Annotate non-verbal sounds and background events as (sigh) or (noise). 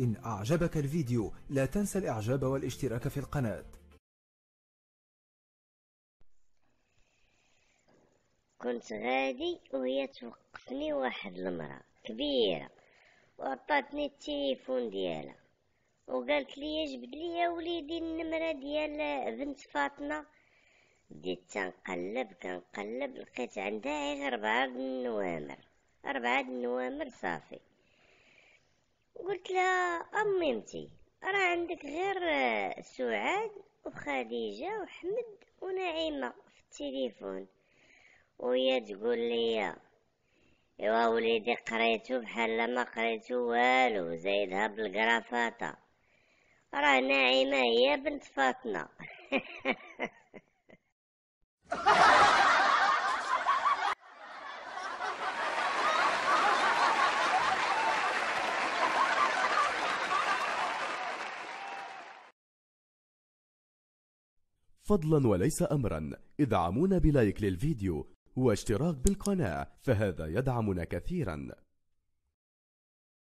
إن أعجبك الفيديو لا تنسى الإعجاب والاشتراك في القناة كنت غادي وهي توقفني واحد المرأة كبيرة وعطاتني التليفون ديالها وقالت لي جبد لي يا وليدي النمرة ديال بنت فاطمة بديت تنقلب كنقلب لقيت عندها غير أربعة النوامر أربعة النوامر صافي قلت لها أممتي راه عندك غير آه، سعاد وخديجة وحمد ونعيمة في التليفون وهي تقول لي ايوا وليدي قريتو بحال ما قريتو والو زايدها بالقرافطة راه ناعمة هي بنت فاطمة (laughs) فضلا وليس امرا ادعمونا بلايك للفيديو واشتراك بالقناة فهذا يدعمنا كثيرا